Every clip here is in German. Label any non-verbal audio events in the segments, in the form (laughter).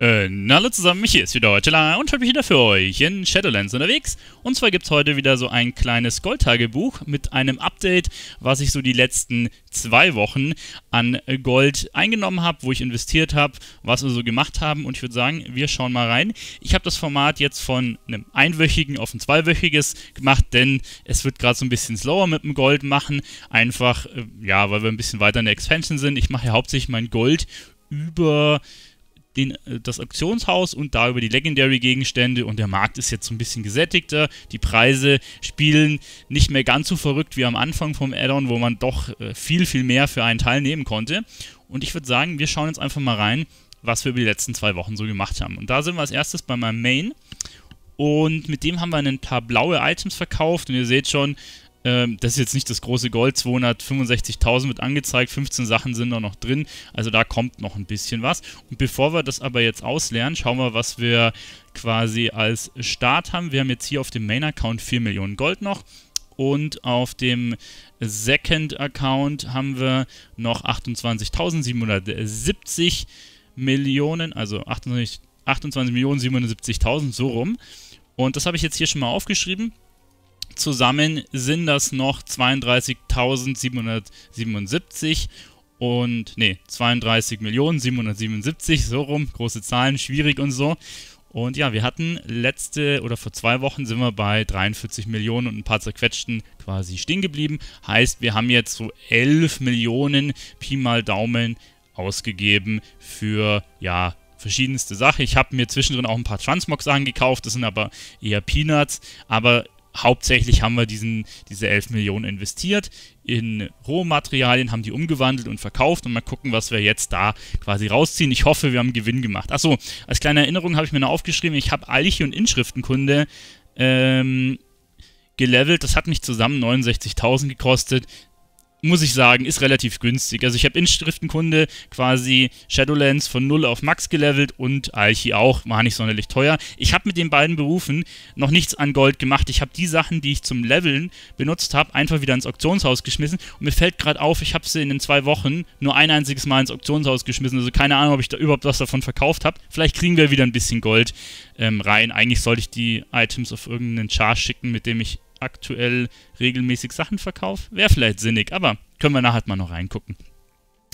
Äh, hallo zusammen, mich hier ist wieder heute und heute bin ich wieder für euch in Shadowlands unterwegs. Und zwar gibt es heute wieder so ein kleines Goldtagebuch mit einem Update, was ich so die letzten zwei Wochen an Gold eingenommen habe, wo ich investiert habe, was wir so gemacht haben. Und ich würde sagen, wir schauen mal rein. Ich habe das Format jetzt von einem einwöchigen auf ein zweiwöchiges gemacht, denn es wird gerade so ein bisschen slower mit dem Gold machen. Einfach, äh, ja, weil wir ein bisschen weiter in der Expansion sind. Ich mache ja hauptsächlich mein Gold über den, äh, das Auktionshaus und da über die Legendary-Gegenstände und der Markt ist jetzt so ein bisschen gesättigter. Die Preise spielen nicht mehr ganz so verrückt wie am Anfang vom Add-on, wo man doch äh, viel, viel mehr für einen Teil nehmen konnte. Und ich würde sagen, wir schauen jetzt einfach mal rein, was wir über die letzten zwei Wochen so gemacht haben. Und da sind wir als erstes bei meinem Main. Und mit dem haben wir ein paar blaue Items verkauft. Und ihr seht schon, ähm, das ist jetzt nicht das große Gold, 265.000 wird angezeigt, 15 Sachen sind da noch drin, also da kommt noch ein bisschen was. Und bevor wir das aber jetzt auslernen, schauen wir, was wir quasi als Start haben. Wir haben jetzt hier auf dem Main-Account 4 Millionen Gold noch und auf dem Second Account haben wir noch 28.770 Millionen, also 28.770.000 28 so rum. Und das habe ich jetzt hier schon mal aufgeschrieben. Zusammen sind das noch 32.777 und nee, 32.777, so rum, große Zahlen, schwierig und so. Und ja, wir hatten letzte oder vor zwei Wochen sind wir bei 43 Millionen und ein paar zerquetschten quasi stehen geblieben. Heißt, wir haben jetzt so 11 Millionen Pi mal Daumen ausgegeben für ja verschiedenste Sachen. Ich habe mir zwischendrin auch ein paar Transmog-Sachen gekauft, das sind aber eher Peanuts. Aber hauptsächlich haben wir diesen, diese 11 Millionen investiert in Rohmaterialien, haben die umgewandelt und verkauft und mal gucken, was wir jetzt da quasi rausziehen. Ich hoffe, wir haben Gewinn gemacht. Achso, als kleine Erinnerung habe ich mir noch aufgeschrieben, ich habe Alichi und Inschriftenkunde ähm, gelevelt. Das hat mich zusammen 69.000 gekostet muss ich sagen, ist relativ günstig. Also ich habe Inschriftenkunde quasi Shadowlands von 0 auf Max gelevelt und Alchi auch, war nicht sonderlich teuer. Ich habe mit den beiden Berufen noch nichts an Gold gemacht. Ich habe die Sachen, die ich zum Leveln benutzt habe, einfach wieder ins Auktionshaus geschmissen. Und mir fällt gerade auf, ich habe sie in den zwei Wochen nur ein einziges Mal ins Auktionshaus geschmissen. Also keine Ahnung, ob ich da überhaupt was davon verkauft habe. Vielleicht kriegen wir wieder ein bisschen Gold ähm, rein. Eigentlich sollte ich die Items auf irgendeinen Char schicken, mit dem ich aktuell regelmäßig Sachen verkaufe. Wäre vielleicht sinnig, aber können wir nachher mal noch reingucken.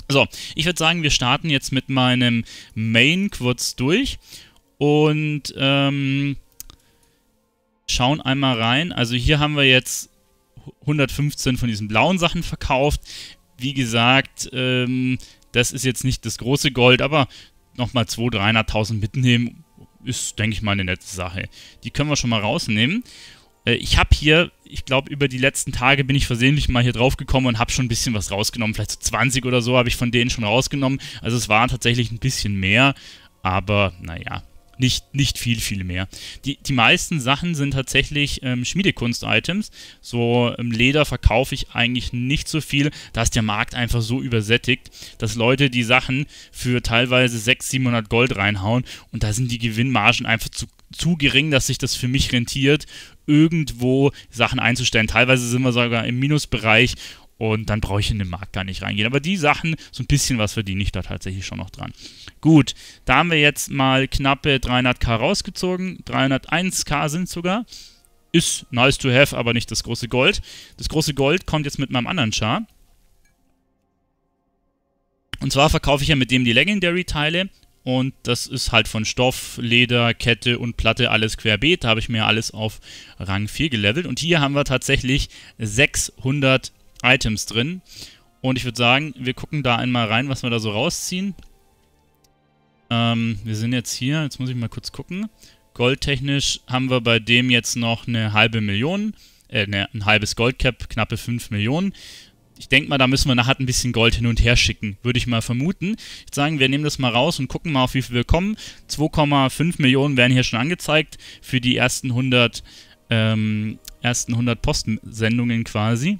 So, ich würde sagen, wir starten jetzt mit meinem Main kurz durch und ähm, schauen einmal rein. Also hier haben wir jetzt 115 von diesen blauen Sachen verkauft. Wie gesagt, ähm, das ist jetzt nicht das große Gold, aber nochmal 200.000, 300.000 mitnehmen ist, denke ich mal, eine nette Sache. Die können wir schon mal rausnehmen. Äh, ich habe hier, ich glaube, über die letzten Tage bin ich versehentlich mal hier drauf gekommen und habe schon ein bisschen was rausgenommen. Vielleicht so 20 oder so habe ich von denen schon rausgenommen. Also es waren tatsächlich ein bisschen mehr, aber naja, nicht, nicht viel, viel mehr. Die, die meisten Sachen sind tatsächlich ähm, Schmiedekunst-Items. So ähm, Leder verkaufe ich eigentlich nicht so viel. Da ist der Markt einfach so übersättigt, dass Leute die Sachen für teilweise 600, 700 Gold reinhauen und da sind die Gewinnmargen einfach zu zu gering, dass sich das für mich rentiert, irgendwo Sachen einzustellen. Teilweise sind wir sogar im Minusbereich und dann brauche ich in den Markt gar nicht reingehen. Aber die Sachen, so ein bisschen was verdiene ich da tatsächlich schon noch dran. Gut, da haben wir jetzt mal knappe 300k rausgezogen. 301k sind sogar. Ist nice to have, aber nicht das große Gold. Das große Gold kommt jetzt mit meinem anderen Char. Und zwar verkaufe ich ja mit dem die Legendary-Teile und das ist halt von Stoff, Leder, Kette und Platte alles querbeet. Da habe ich mir alles auf Rang 4 gelevelt. Und hier haben wir tatsächlich 600 Items drin. Und ich würde sagen, wir gucken da einmal rein, was wir da so rausziehen. Ähm, wir sind jetzt hier, jetzt muss ich mal kurz gucken. Goldtechnisch haben wir bei dem jetzt noch eine halbe Million, äh, ne, ein halbes Goldcap, knappe 5 Millionen ich denke mal, da müssen wir nachher ein bisschen Gold hin und her schicken, würde ich mal vermuten. Ich würde sagen, wir nehmen das mal raus und gucken mal, auf wie viel wir kommen. 2,5 Millionen werden hier schon angezeigt für die ersten 100, ähm, ersten 100 Postsendungen quasi.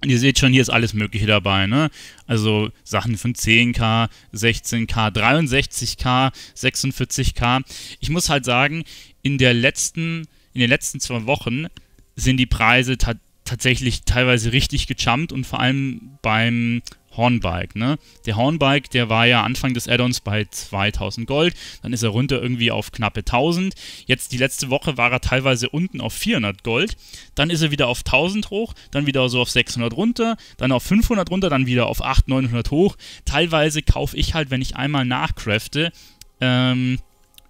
Und ihr seht schon, hier ist alles Mögliche dabei, ne? Also Sachen von 10k, 16k, 63k, 46k. Ich muss halt sagen, in der letzten, in den letzten zwei Wochen sind die Preise tatsächlich tatsächlich teilweise richtig gejumpt und vor allem beim Hornbike. Ne? Der Hornbike, der war ja Anfang des Addons bei 2000 Gold, dann ist er runter irgendwie auf knappe 1000. Jetzt die letzte Woche war er teilweise unten auf 400 Gold, dann ist er wieder auf 1000 hoch, dann wieder so auf 600 runter, dann auf 500 runter, dann wieder auf 800, 900 hoch. Teilweise kaufe ich halt, wenn ich einmal nachcrafte, ähm,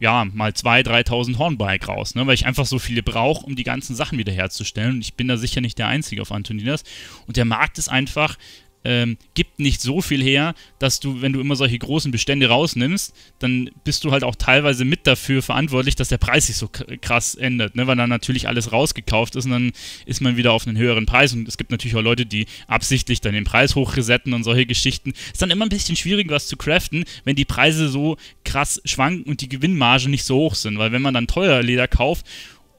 ja, mal 2.000, 3.000 Hornbike raus, ne? weil ich einfach so viele brauche, um die ganzen Sachen wiederherzustellen. Und ich bin da sicher nicht der Einzige auf Antoninas. Und der Markt ist einfach ähm, gibt nicht so viel her, dass du, wenn du immer solche großen Bestände rausnimmst, dann bist du halt auch teilweise mit dafür verantwortlich, dass der Preis sich so krass ändert, ne? weil dann natürlich alles rausgekauft ist und dann ist man wieder auf einen höheren Preis und es gibt natürlich auch Leute, die absichtlich dann den Preis hochresetten und solche Geschichten. Ist dann immer ein bisschen schwierig, was zu craften, wenn die Preise so krass schwanken und die Gewinnmargen nicht so hoch sind, weil wenn man dann teuer Leder kauft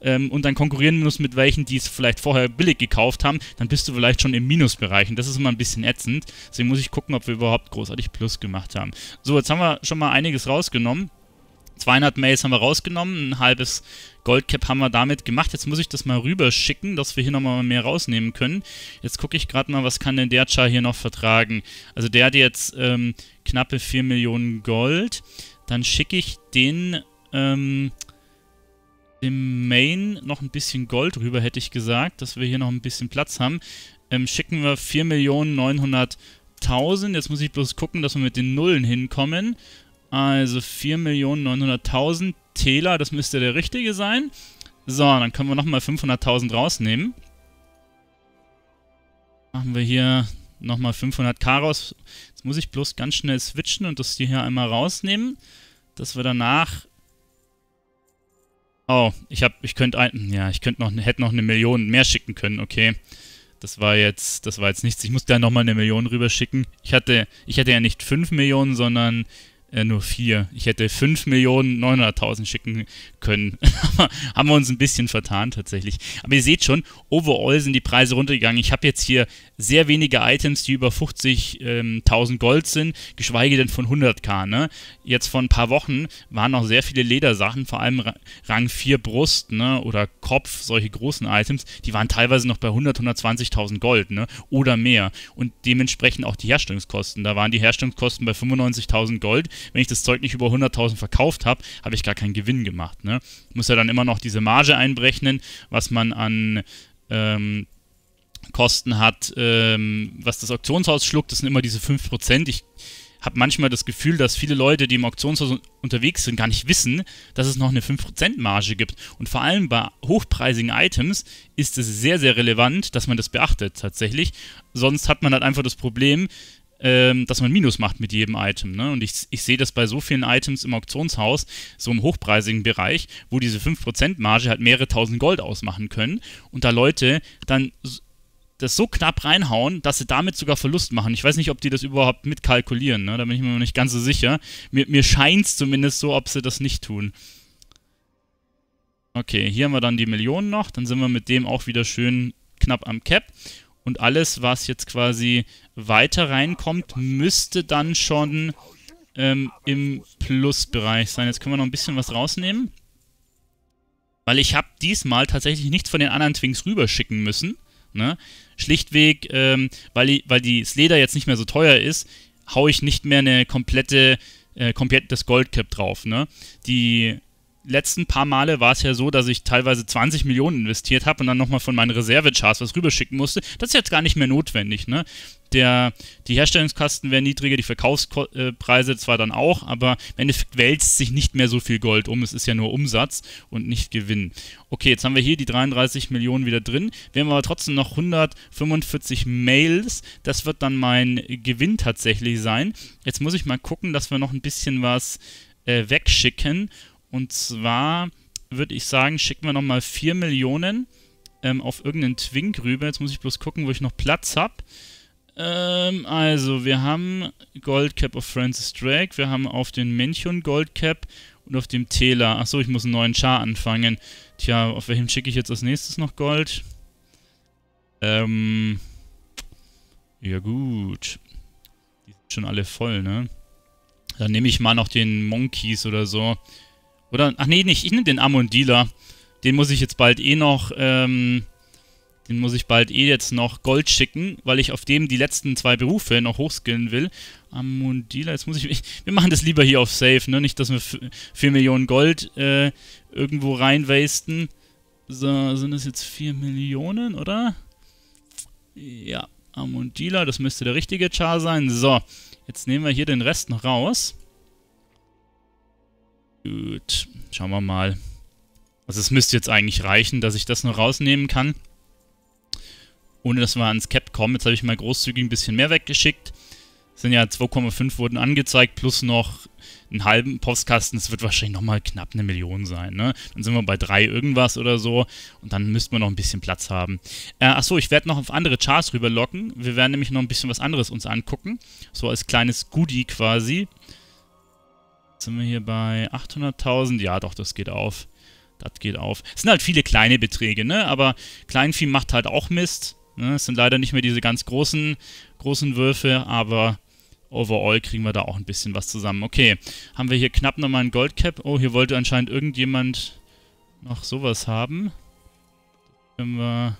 ähm, und dann konkurrieren muss mit welchen, die es vielleicht vorher billig gekauft haben, dann bist du vielleicht schon im Minusbereich. Und das ist immer ein bisschen ätzend. Deswegen muss ich gucken, ob wir überhaupt großartig Plus gemacht haben. So, jetzt haben wir schon mal einiges rausgenommen. 200 Mails haben wir rausgenommen, ein halbes Goldcap haben wir damit gemacht. Jetzt muss ich das mal rüberschicken, dass wir hier nochmal mehr rausnehmen können. Jetzt gucke ich gerade mal, was kann denn der Char hier noch vertragen. Also der hat jetzt ähm, knappe 4 Millionen Gold. Dann schicke ich den ähm, dem Main noch ein bisschen Gold rüber, hätte ich gesagt, dass wir hier noch ein bisschen Platz haben. Ähm, schicken wir 4.900.000. Jetzt muss ich bloß gucken, dass wir mit den Nullen hinkommen. Also 4.900.000 Täler, das müsste der richtige sein. So, dann können wir nochmal 500.000 rausnehmen. Machen wir hier nochmal 500k raus. Jetzt muss ich bloß ganz schnell switchen und das hier einmal rausnehmen, dass wir danach Oh, ich habe, ich könnte ein, ja, ich könnte noch, hätte noch eine Million mehr schicken können, okay. Das war jetzt, das war jetzt nichts. Ich musste ja nochmal eine Million rüberschicken. Ich hatte, ich hatte ja nicht 5 Millionen, sondern äh, nur vier. Ich hätte 5.900.000 schicken können. (laughs) haben wir uns ein bisschen vertan tatsächlich. Aber ihr seht schon, overall sind die Preise runtergegangen. Ich habe jetzt hier sehr wenige Items, die über 50.000 ähm, Gold sind, geschweige denn von 100k. Ne? Jetzt vor ein paar Wochen waren noch sehr viele Ledersachen, vor allem Rang 4 Brust ne? oder Kopf, solche großen Items, die waren teilweise noch bei 100, 120.000 Gold ne? oder mehr. Und dementsprechend auch die Herstellungskosten. Da waren die Herstellungskosten bei 95.000 Gold wenn ich das Zeug nicht über 100.000 verkauft habe, habe ich gar keinen Gewinn gemacht. Ne? Muss ja dann immer noch diese Marge einberechnen, was man an ähm, Kosten hat, ähm, was das Auktionshaus schluckt. Das sind immer diese 5%. Ich habe manchmal das Gefühl, dass viele Leute, die im Auktionshaus unterwegs sind, gar nicht wissen, dass es noch eine 5%-Marge gibt. Und vor allem bei hochpreisigen Items ist es sehr, sehr relevant, dass man das beachtet tatsächlich. Sonst hat man halt einfach das Problem, ähm, dass man Minus macht mit jedem Item. Ne? Und ich, ich sehe das bei so vielen Items im Auktionshaus, so im hochpreisigen Bereich, wo diese 5% Marge halt mehrere tausend Gold ausmachen können und da Leute dann das so knapp reinhauen, dass sie damit sogar Verlust machen. Ich weiß nicht, ob die das überhaupt mitkalkulieren, ne? da bin ich mir noch nicht ganz so sicher. Mir, mir scheint es zumindest so, ob sie das nicht tun. Okay, hier haben wir dann die Millionen noch, dann sind wir mit dem auch wieder schön knapp am Cap. Und alles, was jetzt quasi weiter reinkommt, müsste dann schon ähm, im Plusbereich sein. Jetzt können wir noch ein bisschen was rausnehmen. Weil ich habe diesmal tatsächlich nichts von den anderen Twinks rüberschicken müssen. Ne? Schlichtweg, ähm, weil, weil die Sleder jetzt nicht mehr so teuer ist, haue ich nicht mehr eine komplette, äh, komplett das Goldcap drauf. Ne? Die letzten paar Male war es ja so, dass ich teilweise 20 Millionen investiert habe und dann nochmal von meinen Reservecharts was rüberschicken musste. Das ist jetzt gar nicht mehr notwendig. Ne? Der, die Herstellungskosten wären niedriger, die Verkaufspreise zwar dann auch, aber im Endeffekt wälzt sich nicht mehr so viel Gold um. Es ist ja nur Umsatz und nicht Gewinn. Okay, jetzt haben wir hier die 33 Millionen wieder drin. Wir haben aber trotzdem noch 145 Mails. Das wird dann mein Gewinn tatsächlich sein. Jetzt muss ich mal gucken, dass wir noch ein bisschen was äh, wegschicken und zwar würde ich sagen, schicken wir nochmal 4 Millionen ähm, auf irgendeinen Twink rüber. Jetzt muss ich bloß gucken, wo ich noch Platz habe. Ähm, also, wir haben Gold Cap of Francis Drake, wir haben auf den Männchen Gold Cap und auf dem Tela. Achso, ich muss einen neuen Char anfangen. Tja, auf welchem schicke ich jetzt als nächstes noch Gold? Ähm. Ja, gut. Die sind schon alle voll, ne? Dann nehme ich mal noch den Monkeys oder so. Oder? Ach nee, nicht. Ich nehme den Amundila. Den muss ich jetzt bald eh noch, ähm, den muss ich bald eh jetzt noch Gold schicken, weil ich auf dem die letzten zwei Berufe noch hochskillen will. Amundila, jetzt muss ich, wir machen das lieber hier auf Safe, ne? Nicht, dass wir 4 Millionen Gold äh, irgendwo reinwasten. So, sind das jetzt 4 Millionen, oder? Ja, Amundila, das müsste der richtige Char sein. So, jetzt nehmen wir hier den Rest noch raus. Gut, schauen wir mal. Also es müsste jetzt eigentlich reichen, dass ich das noch rausnehmen kann. Ohne dass wir ans Cap kommen. Jetzt habe ich mal großzügig ein bisschen mehr weggeschickt. Es sind ja 2,5 wurden angezeigt, plus noch einen halben Postkasten. Es wird wahrscheinlich nochmal knapp eine Million sein. Ne? Dann sind wir bei 3 irgendwas oder so. Und dann müssten wir noch ein bisschen Platz haben. Äh, achso, ich werde noch auf andere Charts rüberlocken. Wir werden nämlich noch ein bisschen was anderes uns angucken. So als kleines Goodie quasi. Jetzt sind wir hier bei 800.000. Ja, doch, das geht auf. Das geht auf. Es sind halt viele kleine Beträge, ne? Aber Kleinvieh macht halt auch Mist. Ne? Es sind leider nicht mehr diese ganz großen, großen Würfe, aber overall kriegen wir da auch ein bisschen was zusammen. Okay, haben wir hier knapp nochmal ein Goldcap. Oh, hier wollte anscheinend irgendjemand noch sowas haben. Können wir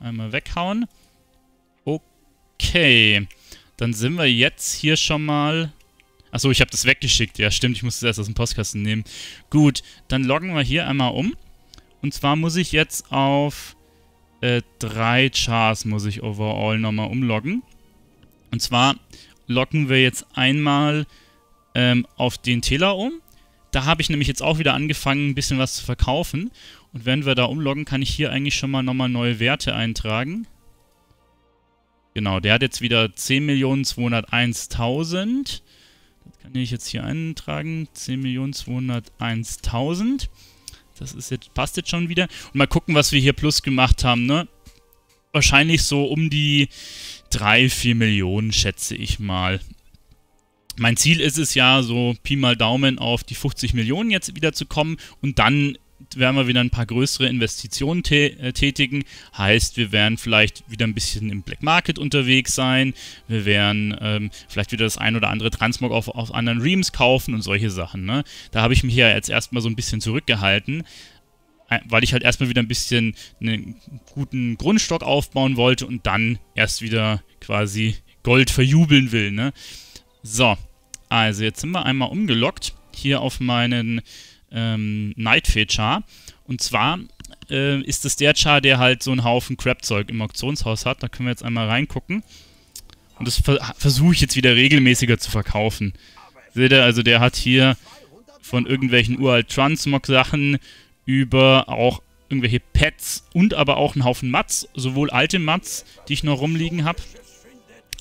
einmal weghauen. Okay, dann sind wir jetzt hier schon mal Achso, ich habe das weggeschickt. Ja, stimmt, ich muss das erst aus dem Postkasten nehmen. Gut, dann loggen wir hier einmal um. Und zwar muss ich jetzt auf äh, drei Chars muss ich overall nochmal umloggen. Und zwar loggen wir jetzt einmal ähm, auf den Teller um. Da habe ich nämlich jetzt auch wieder angefangen, ein bisschen was zu verkaufen. Und wenn wir da umloggen, kann ich hier eigentlich schon mal nochmal neue Werte eintragen. Genau, der hat jetzt wieder 10.201.000. Das kann ich jetzt hier eintragen. 10.201.000. Das ist jetzt, passt jetzt schon wieder. Und mal gucken, was wir hier plus gemacht haben, ne? Wahrscheinlich so um die 3, 4 Millionen, schätze ich mal. Mein Ziel ist es ja, so Pi mal Daumen auf die 50 Millionen jetzt wieder zu kommen und dann werden wir wieder ein paar größere Investitionen äh, tätigen. Heißt, wir werden vielleicht wieder ein bisschen im Black Market unterwegs sein. Wir werden ähm, vielleicht wieder das ein oder andere Transmog auf, auf anderen Reams kaufen und solche Sachen. Ne? Da habe ich mich ja jetzt erstmal so ein bisschen zurückgehalten äh, weil ich halt erstmal wieder ein bisschen einen guten Grundstock aufbauen wollte und dann erst wieder quasi Gold verjubeln will. Ne? So, also jetzt sind wir einmal umgelockt hier auf meinen ähm, Night Char. Und zwar äh, ist das der Char, der halt so einen Haufen Crap-Zeug im Auktionshaus hat. Da können wir jetzt einmal reingucken. Und das ver versuche ich jetzt wieder regelmäßiger zu verkaufen. Seht ihr, also der hat hier von irgendwelchen uralt Transmog-Sachen über auch irgendwelche Pets und aber auch einen Haufen Mats, sowohl alte Mats, die ich noch rumliegen habe,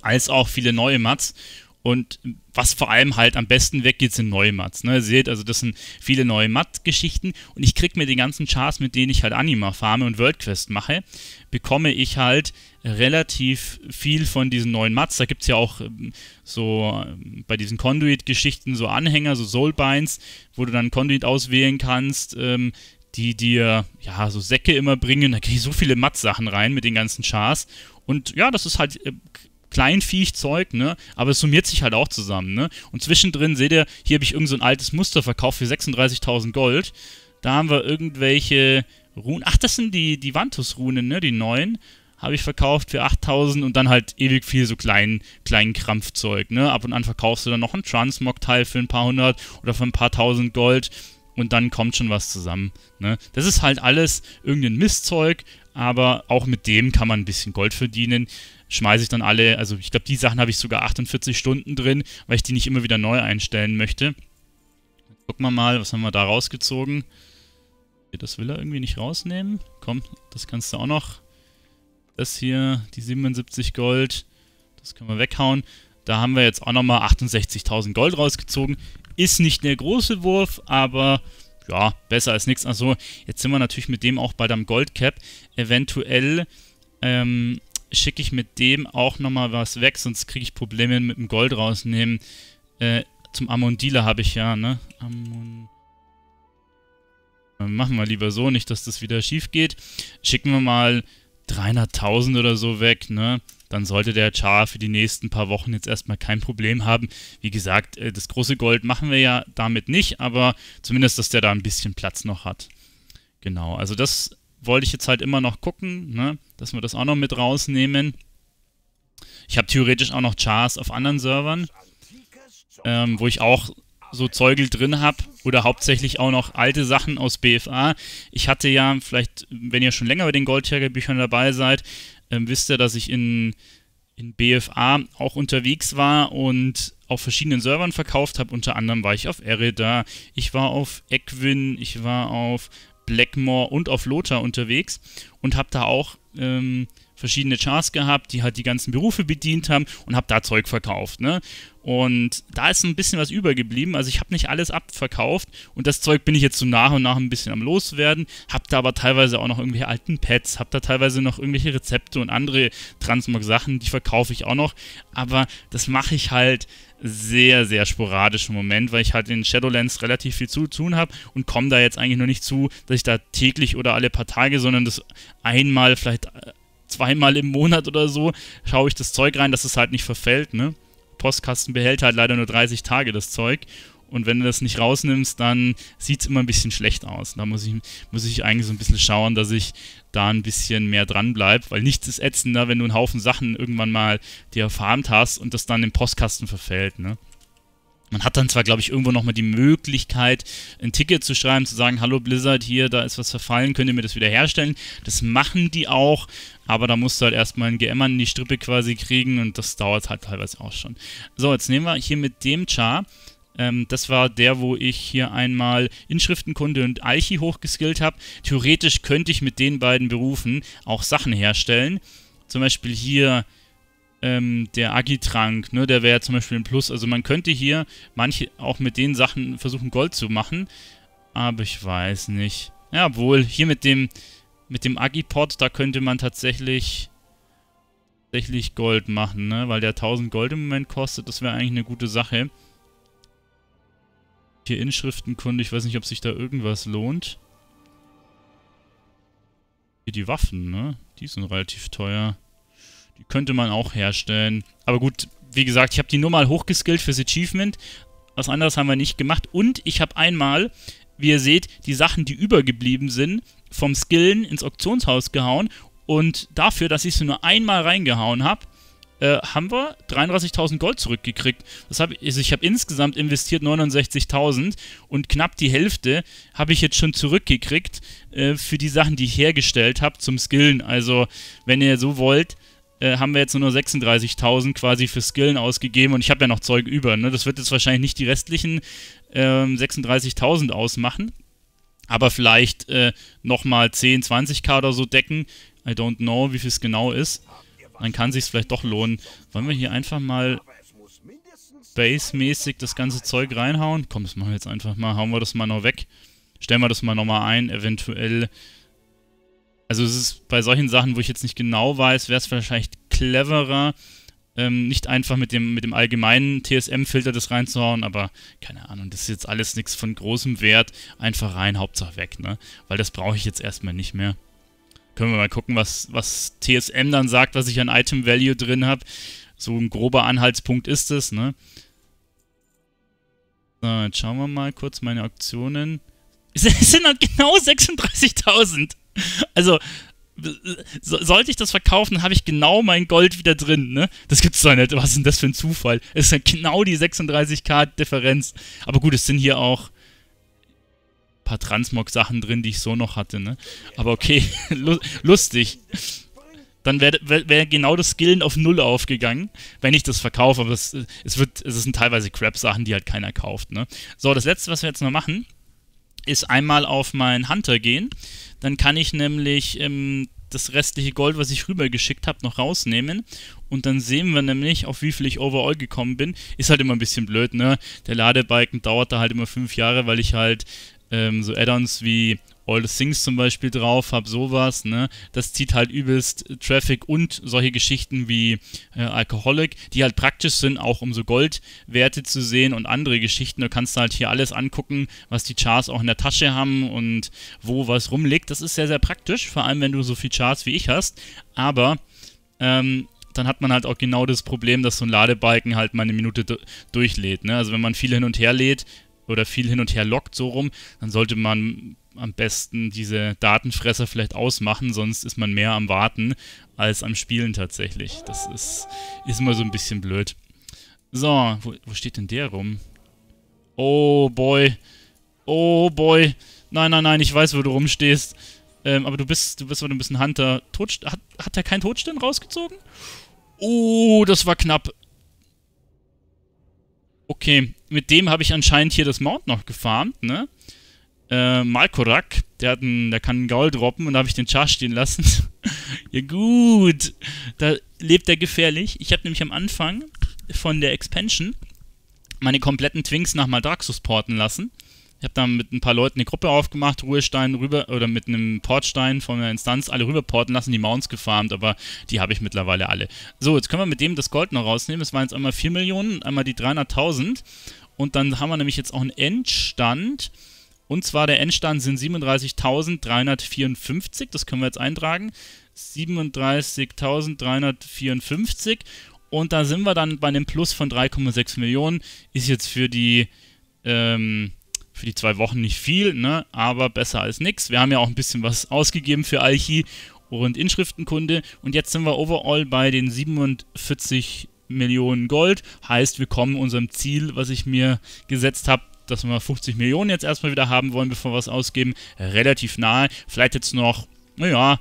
als auch viele neue Mats. Und was vor allem halt am besten weggeht, sind Neumats. Ne? Ihr seht, also das sind viele neue Neumat-Geschichten. Und ich kriege mir die ganzen Charts, mit denen ich halt Anima farme und Worldquest mache, bekomme ich halt relativ viel von diesen neuen Mats. Da gibt es ja auch ähm, so ähm, bei diesen Conduit-Geschichten so Anhänger, so Soulbinds, wo du dann Conduit auswählen kannst, ähm, die dir ja so Säcke immer bringen. Da kriege ich so viele Mats-Sachen rein mit den ganzen Chars. Und ja, das ist halt äh, Kleinviechzeug, ne? Aber es summiert sich halt auch zusammen, ne? Und zwischendrin seht ihr, hier habe ich irgend so ein altes Muster verkauft für 36.000 Gold. Da haben wir irgendwelche Runen. Ach, das sind die, die Vantus-Runen, ne? Die neuen. Habe ich verkauft für 8000 und dann halt ewig viel so kleinen, kleinen Krampfzeug, ne? Ab und an verkaufst du dann noch ein Transmog-Teil für ein paar hundert oder für ein paar tausend Gold und dann kommt schon was zusammen. Ne? Das ist halt alles irgendein Mistzeug, aber auch mit dem kann man ein bisschen Gold verdienen. Schmeiße ich dann alle, also ich glaube, die Sachen habe ich sogar 48 Stunden drin, weil ich die nicht immer wieder neu einstellen möchte. Gucken wir mal, was haben wir da rausgezogen? Das will er irgendwie nicht rausnehmen. Komm, das kannst du auch noch. Das hier, die 77 Gold, das können wir weghauen. Da haben wir jetzt auch nochmal 68.000 Gold rausgezogen. Ist nicht der große Wurf, aber ja, besser als nichts. Also jetzt sind wir natürlich mit dem auch bald am Goldcap. Eventuell ähm, schicke ich mit dem auch nochmal was weg, sonst kriege ich Probleme mit dem Gold rausnehmen. Äh, zum Amundila habe ich ja, ne? Amund Machen wir lieber so, nicht, dass das wieder schief geht. Schicken wir mal 300.000 oder so weg, ne? Dann sollte der Char für die nächsten paar Wochen jetzt erstmal kein Problem haben. Wie gesagt, äh, das große Gold machen wir ja damit nicht, aber zumindest, dass der da ein bisschen Platz noch hat. Genau, also das wollte ich jetzt halt immer noch gucken, ne? dass wir das auch noch mit rausnehmen. Ich habe theoretisch auch noch Chars auf anderen Servern, ähm, wo ich auch so Zeugel drin habe oder hauptsächlich auch noch alte Sachen aus BFA. Ich hatte ja, vielleicht, wenn ihr schon länger bei den Goldjäger-Büchern dabei seid, ähm, wisst ihr, dass ich in, in BFA auch unterwegs war und auf verschiedenen Servern verkauft habe. Unter anderem war ich auf Erida, ich war auf Equin, ich war auf Blackmore und auf Lothar unterwegs und habe da auch ähm, verschiedene Charts gehabt, die halt die ganzen Berufe bedient haben und habe da Zeug verkauft. Ne? Und da ist ein bisschen was übergeblieben. Also ich habe nicht alles abverkauft und das Zeug bin ich jetzt so nach und nach ein bisschen am Loswerden. Habe da aber teilweise auch noch irgendwelche alten Pads, habe da teilweise noch irgendwelche Rezepte und andere Transmog-Sachen, die verkaufe ich auch noch. Aber das mache ich halt sehr, sehr sporadisch im Moment, weil ich halt in Shadowlands relativ viel zu tun habe und komme da jetzt eigentlich nur nicht zu, dass ich da täglich oder alle paar Tage, sondern das einmal vielleicht zweimal im Monat oder so, schaue ich das Zeug rein, dass es halt nicht verfällt, ne? Postkasten behält halt leider nur 30 Tage das Zeug. Und wenn du das nicht rausnimmst, dann sieht es immer ein bisschen schlecht aus. Da muss ich, muss ich eigentlich so ein bisschen schauen, dass ich da ein bisschen mehr dran bleibe, weil nichts ist ätzender, wenn du einen Haufen Sachen irgendwann mal dir erfarmt hast und das dann im Postkasten verfällt. Ne? Man hat dann zwar, glaube ich, irgendwo nochmal die Möglichkeit, ein Ticket zu schreiben, zu sagen, hallo Blizzard, hier, da ist was verfallen, könnt ihr mir das wieder herstellen? Das machen die auch, aber da musst du halt erstmal einen GM an die Strippe quasi kriegen und das dauert halt teilweise auch schon. So, jetzt nehmen wir hier mit dem Char ähm, das war der, wo ich hier einmal Inschriftenkunde und Alchi hochgeskillt habe. Theoretisch könnte ich mit den beiden Berufen auch Sachen herstellen. Zum Beispiel hier ähm, der Agitrank, ne, der wäre zum Beispiel ein Plus. Also man könnte hier manche auch mit den Sachen versuchen, Gold zu machen. Aber ich weiß nicht. Ja, wohl, hier mit dem, mit dem Agipod, da könnte man tatsächlich, tatsächlich Gold machen, ne? Weil der 1000 Gold im Moment kostet, das wäre eigentlich eine gute Sache. Hier Inschriftenkunde, ich weiß nicht, ob sich da irgendwas lohnt. Hier die Waffen, ne? Die sind relativ teuer. Die könnte man auch herstellen. Aber gut, wie gesagt, ich habe die nur mal hochgeskillt fürs Achievement. Was anderes haben wir nicht gemacht. Und ich habe einmal, wie ihr seht, die Sachen, die übergeblieben sind, vom Skillen ins Auktionshaus gehauen. Und dafür, dass ich sie nur einmal reingehauen habe, äh, haben wir 33.000 Gold zurückgekriegt. Das hab, also ich habe insgesamt investiert 69.000 und knapp die Hälfte habe ich jetzt schon zurückgekriegt äh, für die Sachen, die ich hergestellt habe zum Skillen. Also wenn ihr so wollt, äh, haben wir jetzt nur 36.000 quasi für Skillen ausgegeben und ich habe ja noch Zeug über. Ne? Das wird jetzt wahrscheinlich nicht die restlichen ähm, 36.000 ausmachen, aber vielleicht äh, nochmal 10, 20k oder so decken. I don't know, wie viel es genau ist. Dann kann sich vielleicht doch lohnen. Wollen wir hier einfach mal basemäßig das ganze Zeug reinhauen? Komm, das machen wir jetzt einfach mal. Hauen wir das mal noch weg. Stellen wir das mal nochmal ein. Eventuell also es ist bei solchen Sachen, wo ich jetzt nicht genau weiß, wäre es wahrscheinlich cleverer, ähm, nicht einfach mit dem, mit dem allgemeinen TSM-Filter das reinzuhauen, aber keine Ahnung, das ist jetzt alles nichts von großem Wert, einfach rein, Hauptsache weg, ne? Weil das brauche ich jetzt erstmal nicht mehr. Können wir mal gucken, was, was TSM dann sagt, was ich an Item Value drin habe. So ein grober Anhaltspunkt ist es, ne? So, jetzt schauen wir mal kurz meine Auktionen. (laughs) Es sind halt genau 36.000. (laughs) Also, so, sollte ich das verkaufen, habe ich genau mein Gold wieder drin. Ne? Das es doch nicht. Was ist denn das für ein Zufall? Es ist ja genau die 36k Differenz. Aber gut, es sind hier auch ein paar Transmog-Sachen drin, die ich so noch hatte. Ne? Aber okay, (laughs) lustig. Dann wäre wär genau das Skillen auf Null aufgegangen, wenn ich das verkaufe. Aber es, es, wird, es sind teilweise Crap-Sachen, die halt keiner kauft. Ne? So, das letzte, was wir jetzt noch machen, ist einmal auf meinen Hunter gehen. Dann kann ich nämlich ähm, das restliche Gold, was ich rübergeschickt habe, noch rausnehmen. Und dann sehen wir nämlich, auf wie viel ich overall gekommen bin. Ist halt immer ein bisschen blöd, ne? Der Ladebalken dauert da halt immer fünf Jahre, weil ich halt ähm, so Add-ons wie All the Things zum Beispiel drauf, hab sowas, ne? Das zieht halt übelst Traffic und solche Geschichten wie äh, Alcoholic, die halt praktisch sind, auch um so Goldwerte zu sehen und andere Geschichten. Du kannst halt hier alles angucken, was die Charts auch in der Tasche haben und wo was rumliegt. Das ist sehr, sehr praktisch, vor allem wenn du so viel Charts wie ich hast. Aber ähm, dann hat man halt auch genau das Problem, dass so ein Ladebalken halt mal eine Minute durchlädt. Ne? Also wenn man viel hin und her lädt, oder viel hin und her lockt so rum, dann sollte man am besten diese Datenfresser vielleicht ausmachen, sonst ist man mehr am Warten als am Spielen tatsächlich. Das ist, ist immer so ein bisschen blöd. So, wo, wo steht denn der rum? Oh boy. Oh boy. Nein, nein, nein, ich weiß, wo du rumstehst. Ähm, aber du bist, du bist ein bisschen Hunter. Totst hat, hat er keinen Todstern rausgezogen? Oh, das war knapp. Okay, mit dem habe ich anscheinend hier das Mount noch gefarmt, ne? äh, Malkorak, der, hat einen, der kann einen Gaul droppen und da habe ich den Char stehen lassen. (laughs) ja gut, da lebt er gefährlich. Ich habe nämlich am Anfang von der Expansion meine kompletten Twinks nach Maldraxus porten lassen. Ich habe da mit ein paar Leuten eine Gruppe aufgemacht, Ruhestein rüber oder mit einem Portstein von einer Instanz alle rüberporten lassen, die Mounts gefarmt, aber die habe ich mittlerweile alle. So, jetzt können wir mit dem das Gold noch rausnehmen. Es waren jetzt einmal 4 Millionen, einmal die 300.000 und dann haben wir nämlich jetzt auch einen Endstand und zwar der Endstand sind 37.354, das können wir jetzt eintragen. 37.354 und da sind wir dann bei einem Plus von 3,6 Millionen. Ist jetzt für die, ähm, für die zwei Wochen nicht viel, ne? aber besser als nichts. Wir haben ja auch ein bisschen was ausgegeben für Alchi und Inschriftenkunde. Und jetzt sind wir overall bei den 47 Millionen Gold. Heißt, wir kommen unserem Ziel, was ich mir gesetzt habe, dass wir 50 Millionen jetzt erstmal wieder haben wollen, bevor wir was ausgeben, relativ nahe. Vielleicht jetzt noch, naja,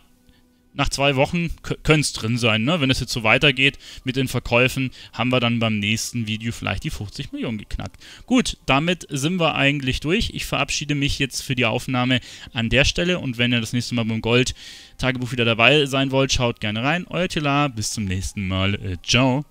nach zwei Wochen können es drin sein. Ne? Wenn es jetzt so weitergeht mit den Verkäufen, haben wir dann beim nächsten Video vielleicht die 50 Millionen geknackt. Gut, damit sind wir eigentlich durch. Ich verabschiede mich jetzt für die Aufnahme an der Stelle und wenn ihr das nächste Mal beim Gold-Tagebuch wieder dabei sein wollt, schaut gerne rein. Euer Tila, bis zum nächsten Mal. Äh, ciao.